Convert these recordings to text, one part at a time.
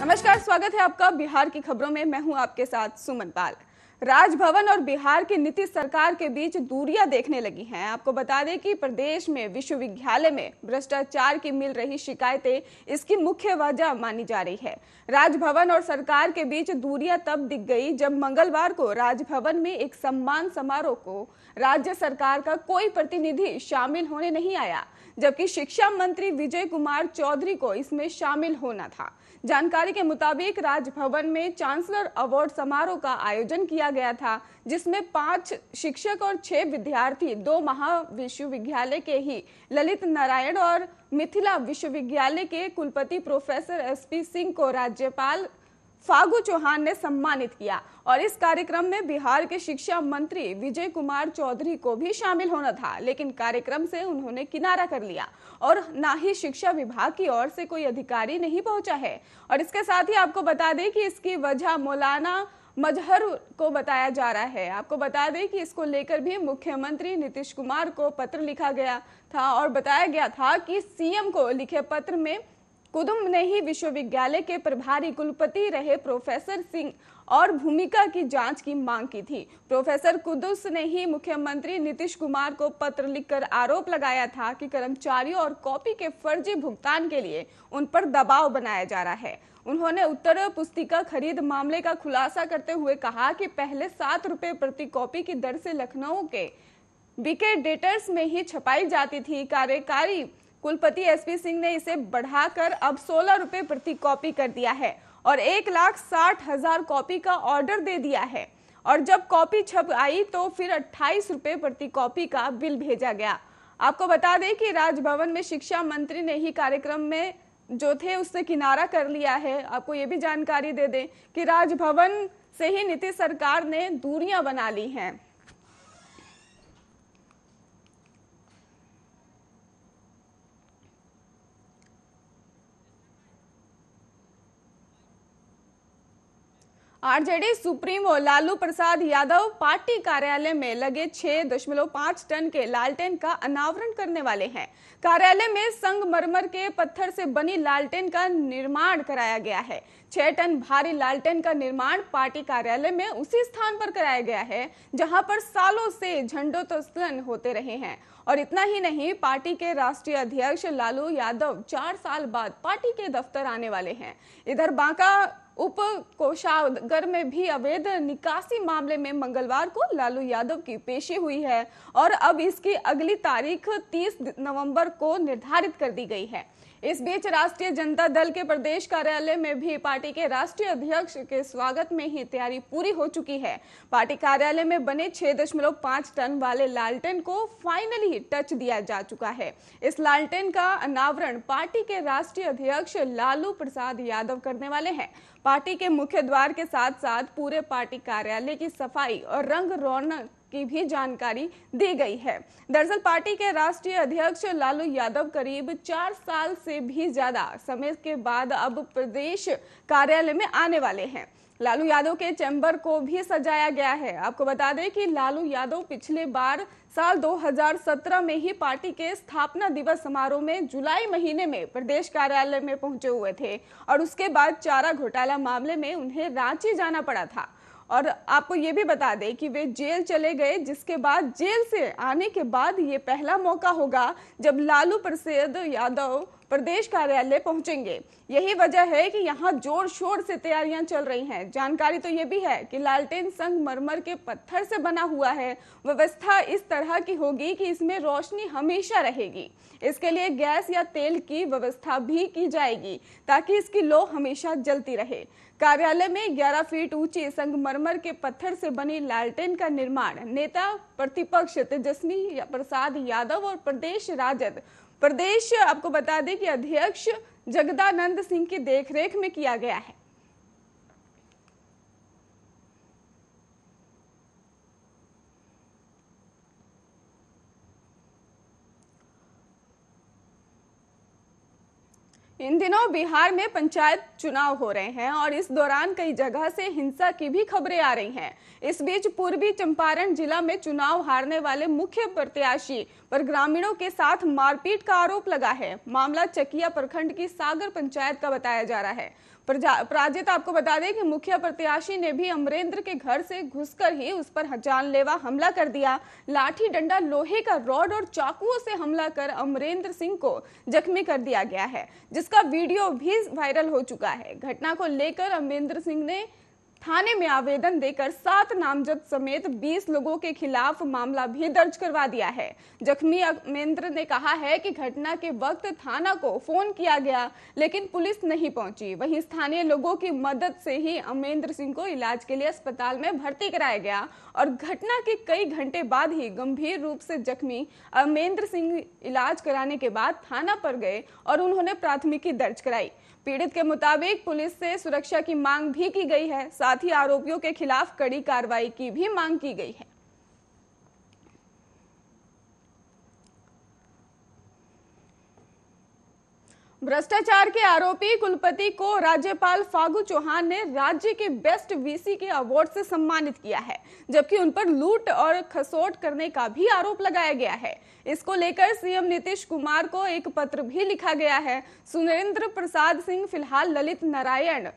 नमस्कार स्वागत है आपका बिहार की खबरों में मैं हूं आपके साथ सुमन पाल राजभवन और बिहार की नीति सरकार के बीच दूरियां देखने लगी हैं आपको बता दें कि प्रदेश में विश्वविद्यालय में भ्रष्टाचार की मिल रही शिकायतें इसकी मुख्य वजह मानी जा रही है राजभवन और सरकार के बीच दूरियां तब दिख गई जब मंगलवार को राजभवन में एक सम्मान समारोह को राज्य सरकार का कोई प्रतिनिधि शामिल होने नहीं आया जबकि शिक्षा मंत्री विजय कुमार चौधरी को इसमें शामिल होना था जानकारी के मुताबिक राजभवन में चांसलर अवार्ड समारोह का आयोजन किया गया था जिसमें पांच शिक्षक और छह विद्यार्थी दो महाविश्वविद्यालय के ही ललित नारायण और मिथिला विश्वविद्यालय के कुलपति प्रोफेसर एसपी सिंह को राज्यपाल फागु चौहान ने सम्मानित किया और इस कार्यक्रम में बिहार के शिक्षा मंत्री विजय कुमार चौधरी को भी शामिल होना था लेकिन कार्यक्रम से उन्होंने किनारा कर लिया और ना ही शिक्षा विभाग की ओर से कोई अधिकारी नहीं पहुंचा है और इसके साथ ही आपको बता दें कि इसकी वजह मौलाना मजहर को बताया जा रहा है आपको बता दें कि इसको लेकर भी मुख्यमंत्री नीतीश कुमार को पत्र लिखा गया था और बताया गया था कि सीएम को लिखे पत्र में कुदुम्ब ने ही विश्वविद्यालय के प्रभारी कुलपति रहे प्रोफेसर सिंह और भूमिका की जांच की मांग की थी प्रोफेसर कुदुस ने ही मुख्यमंत्री नीतीश कुमार को पत्र लिखकर आरोप लगाया था कि कर्मचारियों और कॉपी के फर्जी भुगतान के लिए उन पर दबाव बनाया जा रहा है उन्होंने उत्तर पुस्तिका खरीद मामले का खुलासा करते हुए कहा कि पहले सात रुपए प्रति कॉपी की दर से लखनऊ के बीके डेटर्स में ही छपाई जाती थी कार्यकारी कुलपति एसपी सिंह ने इसे बढ़ाकर अब सोलह रुपए प्रति कॉपी कर दिया है और एक लाख साठ हजार कॉपी का ऑर्डर दे दिया है और जब कॉपी छप आई तो फिर अट्ठाईस रुपए प्रति कॉपी का बिल भेजा गया आपको बता दें कि राजभवन में शिक्षा मंत्री ने ही कार्यक्रम में जो थे उससे किनारा कर लिया है आपको ये भी जानकारी दे दें कि राजभवन से ही नीतीश सरकार ने दूरियां बना ली हैं आरजेडी सुप्रीमो लालू प्रसाद यादव पार्टी कार्यालय में लगे 6.5 टन के लालटेन का अनावरण करने वाले हैं कार्यालय में संगमरमर के पत्थर से बनी लालटेन का निर्माण कराया गया है 6 टन भारी लालटेन का निर्माण पार्टी कार्यालय में उसी स्थान पर कराया गया है जहां पर सालों से झंडोत्तोलन तो होते रहे हैं और इतना ही नहीं पार्टी के राष्ट्रीय अध्यक्ष लालू यादव चार साल बाद पार्टी के दफ्तर आने वाले हैं इधर बांका उप कोषागर में भी अवैध निकासी मामले में मंगलवार को लालू यादव की पेशी हुई है और अब इसकी अगली तारीख 30 नवंबर को निर्धारित कर दी गई है इस बीच राष्ट्रीय जनता दल के प्रदेश कार्यालय में भी पार्टी के राष्ट्रीय अध्यक्ष के स्वागत में ही तैयारी पूरी हो चुकी है पार्टी कार्यालय में बने 6.5 टन वाले लालटेन को फाइनली टच दिया जा चुका है इस लालटेन का अनावरण पार्टी के राष्ट्रीय अध्यक्ष लालू प्रसाद यादव करने वाले हैं पार्टी के मुख्य द्वार के साथ साथ पूरे पार्टी कार्यालय की सफाई और रंग रौनक की भी जानकारी दी गई है दरअसल पार्टी के राष्ट्रीय अध्यक्ष लालू यादव करीब चार साल से भी ज्यादा समय के बाद अब प्रदेश कार्यालय में आने वाले हैं लालू यादव के चैम्बर को भी सजाया गया है आपको बता दें कि लालू यादव पिछले बार साल 2017 में ही पार्टी के स्थापना दिवस समारोह में जुलाई महीने में प्रदेश कार्यालय में पहुंचे हुए थे और उसके बाद चारा घोटाला मामले में उन्हें रांची जाना पड़ा था और आपको ये भी बता दें कि वे जेल चले गए जिसके बाद जेल से आने के बाद ये पहला मौका होगा जब लालू प्रसाद यादव प्रदेश कार्यालय पहुंचेंगे यही वजह है कि यहां जोर शोर से तैयारियां चल रही हैं जानकारी तो ये भी है कि लालटेन मरमर के पत्थर से बना हुआ है व्यवस्था इस तरह की होगी कि इसमें रोशनी हमेशा रहेगी इसके लिए गैस या तेल की व्यवस्था भी की जाएगी ताकि इसकी लो हमेशा जलती रहे कार्यालय में 11 फीट ऊंचे संगमरमर के पत्थर से बनी लालटेन का निर्माण नेता प्रतिपक्ष तेजस्वी प्रसाद यादव और प्रदेश राजद प्रदेश आपको बता दें कि अध्यक्ष जगदानंद सिंह की देखरेख में किया गया है इन दिनों बिहार में पंचायत चुनाव हो रहे हैं और इस दौरान कई जगह से हिंसा की भी खबरें आ रही हैं इस बीच पूर्वी चंपारण जिला में चुनाव हारने वाले मुख्य प्रत्याशी पर ग्रामीणों के साथ मारपीट का आरोप लगा है मामला चकिया प्रखंड की सागर पंचायत का बताया जा रहा है प्राजित आपको बता दें कि मुख्य प्रत्याशी ने भी अमरेंद्र के घर से घुसकर ही उस पर जानलेवा हमला कर दिया लाठी डंडा लोहे का रॉड और चाकुओं से हमला कर अमरेंद्र सिंह को जख्मी कर दिया गया है जिसका वीडियो भी वायरल हो चुका है घटना को लेकर अमरेंद्र सिंह ने थाने में आवेदन देकर सात नामजद समेत 20 लोगों के खिलाफ मामला भी दर्ज करवा दिया है जख्मी अमेंद्र ने कहा है कि घटना के वक्त थाना को फोन किया गया लेकिन पुलिस नहीं पहुंची वहीं स्थानीय लोगों की मदद से ही अमेंद्र सिंह को इलाज के लिए अस्पताल में भर्ती कराया गया और घटना के कई घंटे बाद ही गंभीर रूप से जख्मी अमेंद्र सिंह इलाज कराने के बाद थाना पर गए और उन्होंने प्राथमिकी दर्ज कराई पीड़ित के मुताबिक पुलिस से सुरक्षा की मांग भी की गई है साथ ही आरोपियों के खिलाफ कड़ी कार्रवाई की भी मांग की गई है भ्रष्टाचार के आरोपी कुलपति को राज्यपाल फागू चौहान ने राज्य के बेस्ट वीसी के अवार्ड से सम्मानित किया है जबकि उन पर लूट और खसोट करने का भी आरोप लगाया गया है इसको लेकर सीएम नीतीश कुमार को एक पत्र भी लिखा गया है सुरेंद्र प्रसाद सिंह फिलहाल ललित नारायण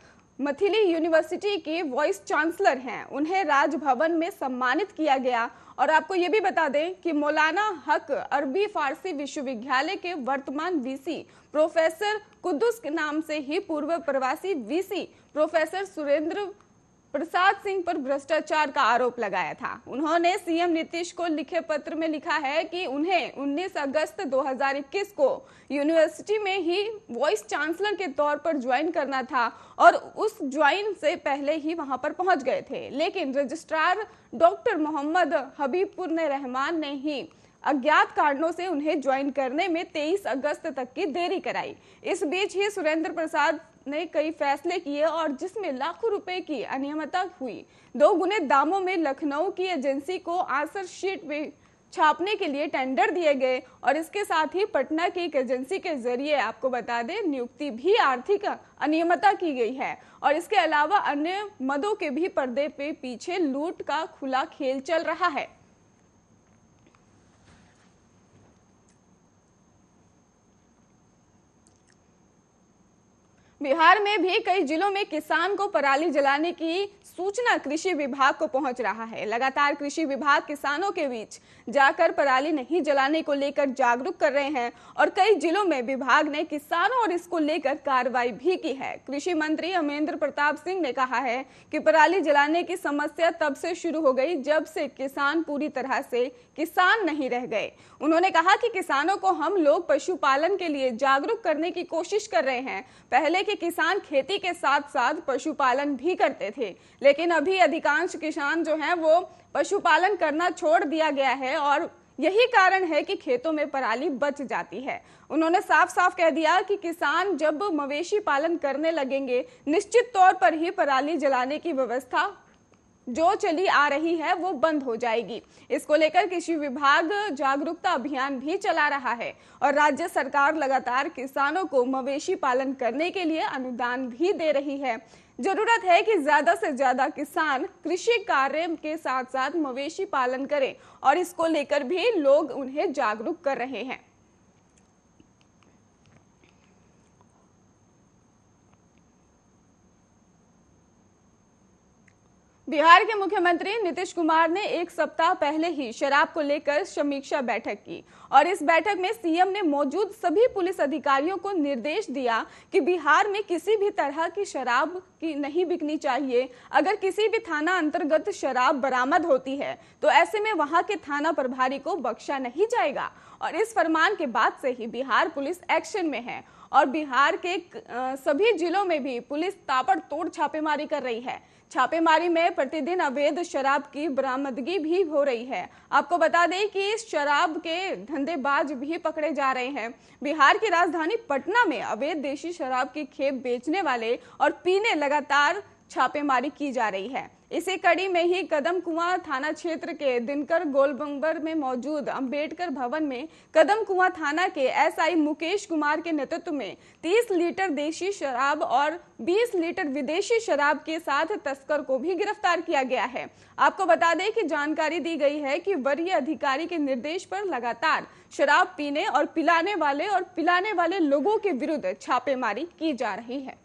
मथिली यूनिवर्सिटी के वाइस चांसलर हैं उन्हें राजभवन में सम्मानित किया गया और आपको ये भी बता दें कि मौलाना हक अरबी फारसी विश्वविद्यालय के वर्तमान वीसी प्रोफेसर कुदुस के नाम से ही पूर्व प्रवासी वीसी प्रोफेसर सुरेंद्र प्रसाद सिंह पर भ्रष्टाचार का आरोप लगाया था उन्होंने सीएम नीतीश को लिखे पत्र में लिखा है कि उन्हें 19 अगस्त 2021 को यूनिवर्सिटी में ही वॉइस चांसलर के तौर पर ज्वाइन करना था और उस ज्वाइन से पहले ही वहां पर पहुंच गए थे लेकिन रजिस्ट्रार डॉक्टर मोहम्मद हबीबपुर रहमान ने ही अज्ञात कारणों से उन्हें ज्वाइन करने में 23 अगस्त तक की देरी कराई इस बीच ही सुरेंद्र प्रसाद ने कई फैसले किए और जिसमें लाखों रुपए की अनियमितता हुई दो गुने दामों में लखनऊ की एजेंसी को आंसर शीट में छापने के लिए टेंडर दिए गए और इसके साथ ही पटना की एक एजेंसी के जरिए आपको बता दें नियुक्ति भी आर्थिक अनियमितता की गई है और इसके अलावा अन्य मदों के भी पर्दे पे पीछे लूट का खुला खेल चल रहा है बिहार में भी कई जिलों में किसान को पराली जलाने की सूचना कृषि विभाग को पहुंच रहा है लगातार कृषि विभाग किसानों के बीच जाकर पराली नहीं जलाने को लेकर जागरूक कर रहे हैं और कई जिलों में विभाग ने किसानों और इसको लेकर कार्रवाई भी की है कृषि मंत्री अमेंद्र प्रताप सिंह ने कहा है कि पराली जलाने की समस्या तब से शुरू हो गई जब से किसान पूरी तरह से किसान नहीं रह गए उन्होंने कहा कि किसानों को हम लोग पशुपालन के लिए जागरूक करने की कोशिश कर रहे हैं पहले के किसान खेती के साथ साथ पशुपालन भी करते थे लेकिन अभी अधिकांश किसान जो हैं वो पशुपालन करना छोड़ दिया गया है और यही कारण है कि खेतों में पराली बच जाती है उन्होंने साफ साफ कह दिया कि किसान जब मवेशी पालन करने लगेंगे निश्चित तौर पर ही पराली जलाने की व्यवस्था जो चली आ रही है वो बंद हो जाएगी इसको लेकर कृषि विभाग जागरूकता अभियान भी चला रहा है और राज्य सरकार लगातार किसानों को मवेशी पालन करने के लिए अनुदान भी दे रही है जरूरत है कि ज्यादा से ज्यादा किसान कृषि कार्य के साथ साथ मवेशी पालन करें और इसको लेकर भी लोग उन्हें जागरूक कर रहे हैं बिहार के मुख्यमंत्री नीतीश कुमार ने एक सप्ताह पहले ही शराब को लेकर समीक्षा बैठक की और इस बैठक में सीएम ने मौजूद सभी पुलिस अधिकारियों को निर्देश दिया कि बिहार में किसी भी तरह की शराब की नहीं बिकनी चाहिए अगर किसी भी थाना अंतर्गत शराब बरामद होती है तो ऐसे में वहां के थाना प्रभारी को बख्शा नहीं जाएगा और इस फरमान के बाद से ही बिहार पुलिस एक्शन में है और बिहार के सभी जिलों में भी पुलिस तोड़ छापेमारी कर रही है छापेमारी में प्रतिदिन अवैध शराब की बरामदगी भी हो रही है आपको बता दें कि इस शराब के धंधेबाज भी पकड़े जा रहे हैं बिहार की राजधानी पटना में अवैध देशी शराब की खेप बेचने वाले और पीने लगातार छापेमारी की जा रही है इसी कड़ी में ही कदम कुआं थाना क्षेत्र के दिनकर गोलबंबर में मौजूद अंबेडकर भवन में कदम कुआं थाना के एसआई मुकेश कुमार के नेतृत्व में 30 लीटर देशी शराब और 20 लीटर विदेशी शराब के साथ तस्कर को भी गिरफ्तार किया गया है आपको बता दें कि जानकारी दी गई है कि वरीय अधिकारी के निर्देश पर लगातार शराब पीने और पिलाने वाले और पिलाने वाले लोगों के विरुद्ध छापेमारी की जा रही है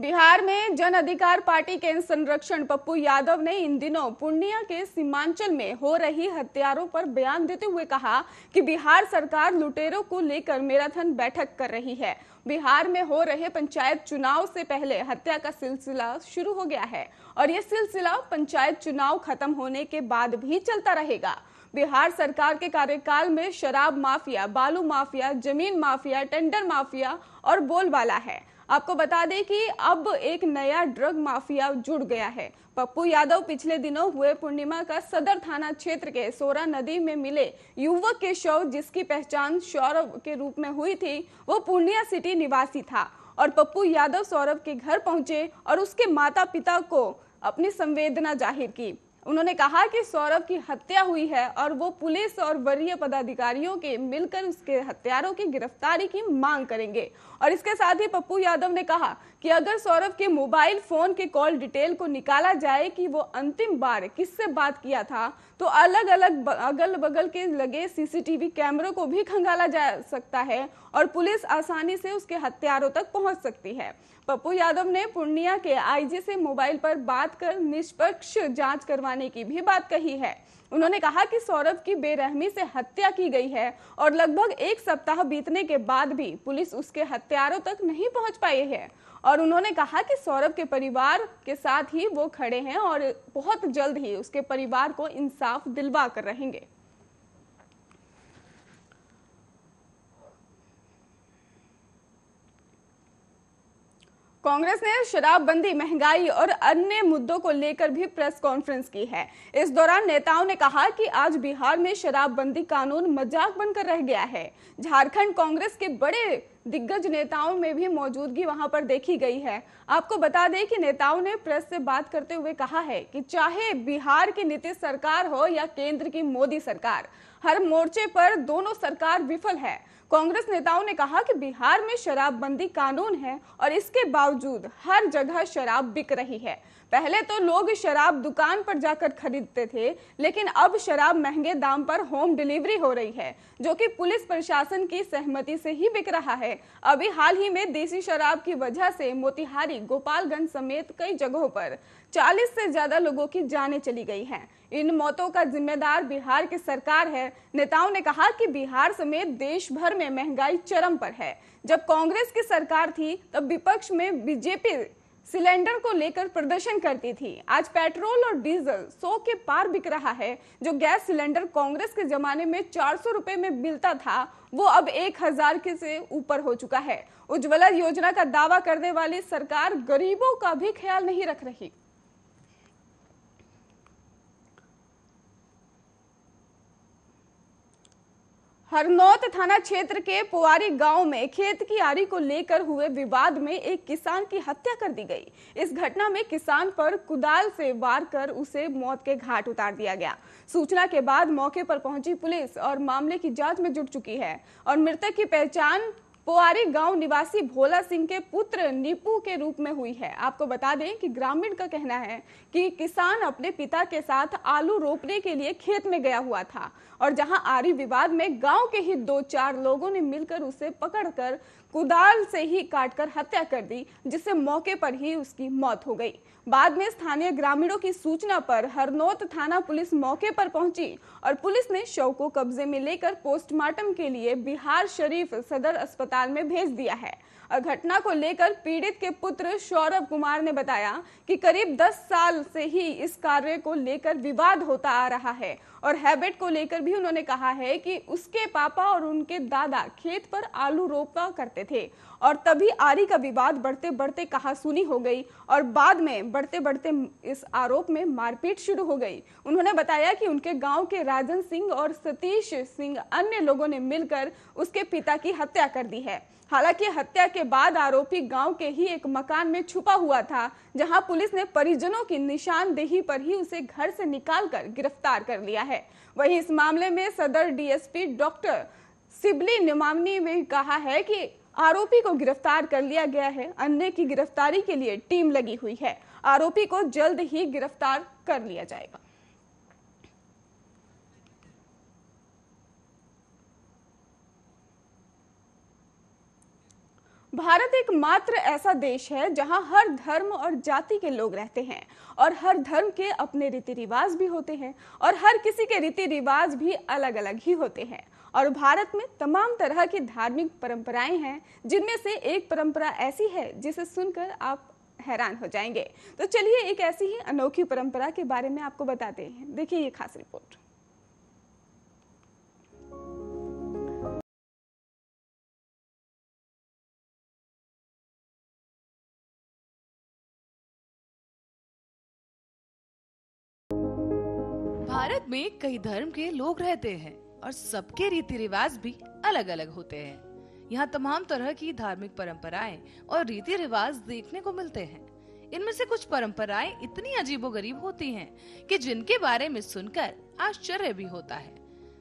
बिहार में जन अधिकार पार्टी के संरक्षण पप्पू यादव ने इन दिनों पूर्णिया के सीमांचल में हो रही हत्यारों पर बयान देते हुए कहा कि बिहार सरकार लुटेरों को लेकर मैराथन बैठक कर रही है बिहार में हो रहे पंचायत चुनाव से पहले हत्या का सिलसिला शुरू हो गया है और ये सिलसिला पंचायत चुनाव खत्म होने के बाद भी चलता रहेगा बिहार सरकार के कार्यकाल में शराब माफिया बालू माफिया जमीन माफिया टेंडर माफिया और बोलबाला है आपको बता दें कि अब एक नया ड्रग माफिया जुड़ गया है पप्पू यादव पिछले दिनों हुए पूर्णिमा का सदर थाना क्षेत्र के सोरा नदी में मिले युवक के शव जिसकी पहचान सौरभ के रूप में हुई थी वो पूर्णिया सिटी निवासी था और पप्पू यादव सौरभ के घर पहुंचे और उसके माता पिता को अपनी संवेदना जाहिर की उन्होंने कहा कि सौरभ की हत्या हुई है और वो पुलिस और वरीय पदाधिकारियों के मिलकर उसके हत्यारों की गिरफ्तारी की मांग करेंगे और इसके साथ ही पप्पू यादव ने कहा कि अगर सौरभ के मोबाइल फोन के कॉल डिटेल को निकाला जाए कि वो अंतिम बार किससे बात किया था तो अलग अलग अगल बगल के लगे सीसीटीवी कैमरों को भी खंगाला जा सकता है और पुलिस आसानी से उसके हत्यारों तक पहुंच सकती है पप्पू यादव ने पूर्णिया के आईजी से मोबाइल पर बात कर निष्पक्ष जांच करवाने की भी बात कही है उन्होंने कहा कि सौरभ की बेरहमी से हत्या की गई है और लगभग एक सप्ताह बीतने के बाद भी पुलिस उसके हत्यारों तक नहीं पहुंच पाई है और उन्होंने कहा कि सौरभ के परिवार के साथ ही वो खड़े हैं और बहुत जल्द ही उसके परिवार को इंसाफ दिलवा कर रहेंगे कांग्रेस ने शराबबंदी महंगाई और अन्य मुद्दों को लेकर भी प्रेस कॉन्फ्रेंस की है इस दौरान नेताओं ने कहा कि आज बिहार में शराबबंदी कानून मजाक बनकर रह गया है झारखंड कांग्रेस के बड़े दिग्गज नेताओं में भी मौजूदगी वहां पर देखी गई है आपको बता दें कि नेताओं ने प्रेस से बात करते हुए कहा है कि चाहे बिहार की नीतीश सरकार हो या केंद्र की मोदी सरकार हर मोर्चे पर दोनों सरकार विफल है कांग्रेस नेताओं ने कहा कि बिहार में शराबबंदी कानून है और इसके बावजूद हर जगह शराब बिक रही है पहले तो लोग शराब दुकान पर जाकर खरीदते थे लेकिन अब शराब महंगे दाम पर होम डिलीवरी हो रही है जो कि पुलिस प्रशासन की सहमति से ही बिक रहा है अभी हाल ही में देसी शराब की वजह से मोतिहारी गोपालगंज समेत कई जगहों पर 40 से ज्यादा लोगों की जानें चली गई हैं इन मौतों का जिम्मेदार बिहार की सरकार है नेताओं ने कहा कि बिहार समेत देश भर में महंगाई चरम पर है जब कांग्रेस की सरकार थी तब विपक्ष में बीजेपी सिलेंडर को लेकर प्रदर्शन करती थी आज पेट्रोल और डीजल सौ के पार बिक रहा है जो गैस सिलेंडर कांग्रेस के जमाने में चार सौ रुपए में मिलता था वो अब एक हजार के से ऊपर हो चुका है उज्ज्वला योजना का दावा करने वाली सरकार गरीबों का भी ख्याल नहीं रख रही हरनौत थाना क्षेत्र के पुवारी गांव में खेत की आरी को लेकर हुए विवाद में एक किसान की हत्या कर दी गई इस घटना में किसान पर कुदाल से वार कर उसे मौत के घाट उतार दिया गया सूचना के बाद मौके पर पहुंची पुलिस और मामले की जांच में जुट चुकी है और मृतक की पहचान पोआरी गांव निवासी भोला सिंह के पुत्र नीपू के रूप में हुई है आपको बता दें कि ग्रामीण का कहना है कि किसान अपने पिता के साथ आलू रोपने के लिए खेत में गया हुआ था और जहां आरी विवाद में गांव के ही दो चार लोगों ने मिलकर उसे पकड़कर कुदाल से ही काटकर हत्या कर दी जिससे मौके पर ही उसकी मौत हो गई बाद में स्थानीय ग्रामीणों की सूचना पर हरनौत थाना पुलिस मौके पर पहुंची और पुलिस ने शव को कब्जे में लेकर पोस्टमार्टम के लिए बिहार शरीफ सदर अस्पताल अस्पताल में भेज दिया है और घटना को लेकर पीड़ित के पुत्र सौरभ कुमार ने बताया कि करीब 10 साल से ही इस कार्य को लेकर विवाद होता आ रहा है और हैबिट को लेकर भी उन्होंने कहा है कि उसके पापा और उनके दादा खेत पर आलू रोपा करते थे और तभी आरी का विवाद बढ़ते बढ़ते कहासुनी हो गई और बाद में बढ़ते बढ़ते इस आरोप में मारपीट शुरू हो गई उन्होंने बताया कि उनके गांव के राजन सिंह और सतीश सिंह अन्य लोगों ने मिलकर उसके पिता की हत्या कर दी है हालांकि हत्या के बाद आरोपी गांव के ही एक मकान में छुपा हुआ था जहां पुलिस ने परिजनों की निशानदेही पर ही उसे घर से निकालकर गिरफ्तार कर लिया है वहीं इस मामले में सदर डीएसपी डॉक्टर सिबली निमामनी ने कहा है कि आरोपी को गिरफ्तार कर लिया गया है अन्य की गिरफ्तारी के लिए टीम लगी हुई है आरोपी को जल्द ही गिरफ्तार कर लिया जाएगा भारत एक मात्र ऐसा देश है जहां हर धर्म और जाति के लोग रहते हैं और हर धर्म के अपने रीति रिवाज भी होते हैं और हर किसी के रीति रिवाज भी अलग अलग ही होते हैं और भारत में तमाम तरह की धार्मिक परंपराएं हैं जिनमें से एक परंपरा ऐसी है जिसे सुनकर आप हैरान हो जाएंगे तो चलिए एक ऐसी ही अनोखी परंपरा के बारे में आपको बताते हैं देखिए ये खास रिपोर्ट भारत में कई धर्म के लोग रहते हैं और सबके रीति रिवाज भी अलग अलग होते हैं यहाँ तमाम तरह की धार्मिक परंपराएं और रीति रिवाज देखने को मिलते हैं इनमें से कुछ परंपराएं इतनी अजीबो गरीब होती हैं कि जिनके बारे में सुनकर आश्चर्य भी होता है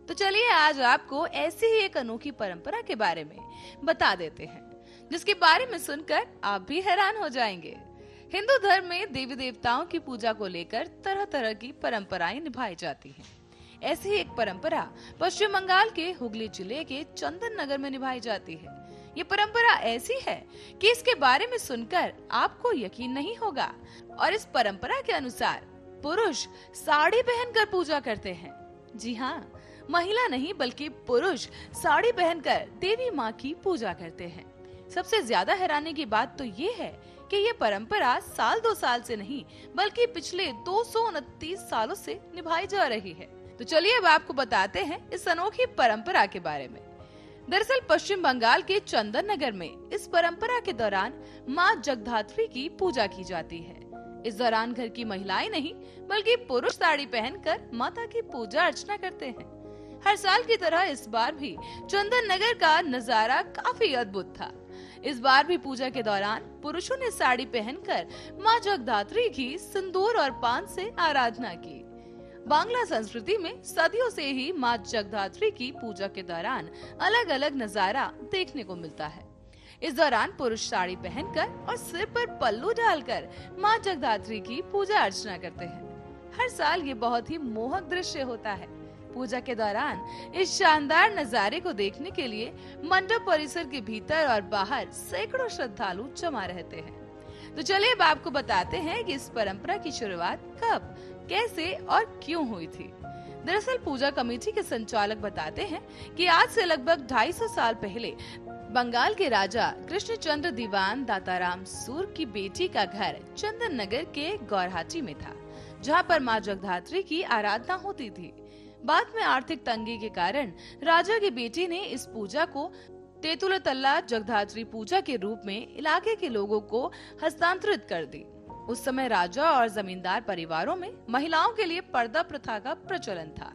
तो चलिए आज आपको ऐसी ही एक अनोखी परंपरा के बारे में बता देते हैं जिसके बारे में सुनकर आप भी हैरान हो जाएंगे हिंदू धर्म में देवी देवताओं की पूजा को लेकर तरह तरह की परंपराएं निभाई जाती हैं ऐसी एक परंपरा पश्चिम बंगाल के हुगली जिले के चंदन नगर में निभाई जाती है ये परंपरा ऐसी है कि इसके बारे में सुनकर आपको यकीन नहीं होगा और इस परंपरा के अनुसार पुरुष साड़ी पहनकर पूजा करते हैं जी हाँ महिला नहीं बल्कि पुरुष साड़ी पहनकर देवी माँ की पूजा करते हैं सबसे ज्यादा हैरानी की बात तो ये है कि ये परंपरा साल दो साल से नहीं बल्कि पिछले दो सालों से निभाई जा रही है तो चलिए अब आपको बताते हैं इस अनोखी परंपरा के बारे में दरअसल पश्चिम बंगाल के चंदन नगर में इस परंपरा के दौरान माँ जगधात्री की पूजा की जाती है इस दौरान घर की महिलाएं नहीं बल्कि पुरुष साड़ी पहनकर माता की पूजा अर्चना करते हैं हर साल की तरह इस बार भी चंदन नगर का नजारा काफी अद्भुत था इस बार भी पूजा के दौरान पुरुषों ने साड़ी पहनकर माँ जगधात्री की सिंदूर और पान से आराधना की बांग्ला संस्कृति में सदियों से ही माँ जगधात्री की पूजा के दौरान अलग अलग नजारा देखने को मिलता है इस दौरान पुरुष साड़ी पहनकर और सिर पर पल्लू डालकर माँ जगधात्री की पूजा अर्चना करते हैं हर साल ये बहुत ही मोहक दृश्य होता है पूजा के दौरान इस शानदार नजारे को देखने के लिए मंडप परिसर के भीतर और बाहर सैकड़ों श्रद्धालु जमा रहते हैं तो चलिए अब आपको बताते हैं कि इस परंपरा की शुरुआत कब कैसे और क्यों हुई थी दरअसल पूजा कमेटी के संचालक बताते हैं कि आज से लगभग 250 साल पहले बंगाल के राजा कृष्णचंद्र दीवान दाताराम सूर की बेटी का घर चंदन नगर के गौरहाटी में था जहाँ पर माँ जगधात्री की आराधना होती थी बाद में आर्थिक तंगी के कारण राजा की बेटी ने इस पूजा को तेतुल तल्ला जगधात्री पूजा के रूप में इलाके के लोगों को हस्तांतरित कर दी उस समय राजा और जमींदार परिवारों में महिलाओं के लिए पर्दा प्रथा का प्रचलन था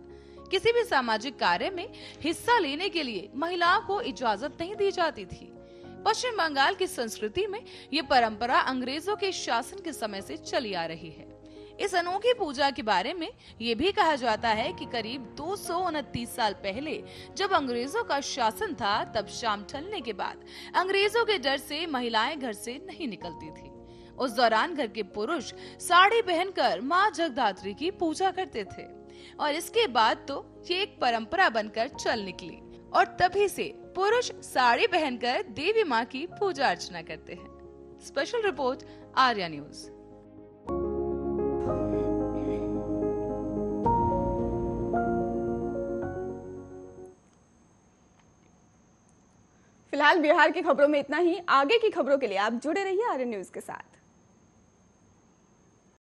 किसी भी सामाजिक कार्य में हिस्सा लेने के लिए महिलाओं को इजाजत नहीं दी जाती थी पश्चिम बंगाल की संस्कृति में ये परंपरा अंग्रेजों के शासन के समय से चली आ रही है इस अनोखी पूजा के बारे में ये भी कहा जाता है कि करीब दो साल पहले जब अंग्रेजों का शासन था तब शाम ढलने के बाद अंग्रेजों के डर से महिलाएं घर से नहीं निकलती थी उस दौरान घर के पुरुष साड़ी पहनकर माँ जगदात्री की पूजा करते थे और इसके बाद तो ये एक परंपरा बनकर चल निकली और तभी से पुरुष साड़ी पहनकर देवी माँ की पूजा अर्चना करते हैं स्पेशल रिपोर्ट आर्या न्यूज़ फिलहाल बिहार की खबरों में इतना ही आगे की खबरों के लिए आप जुड़े रहिए आर्य न्यूज के साथ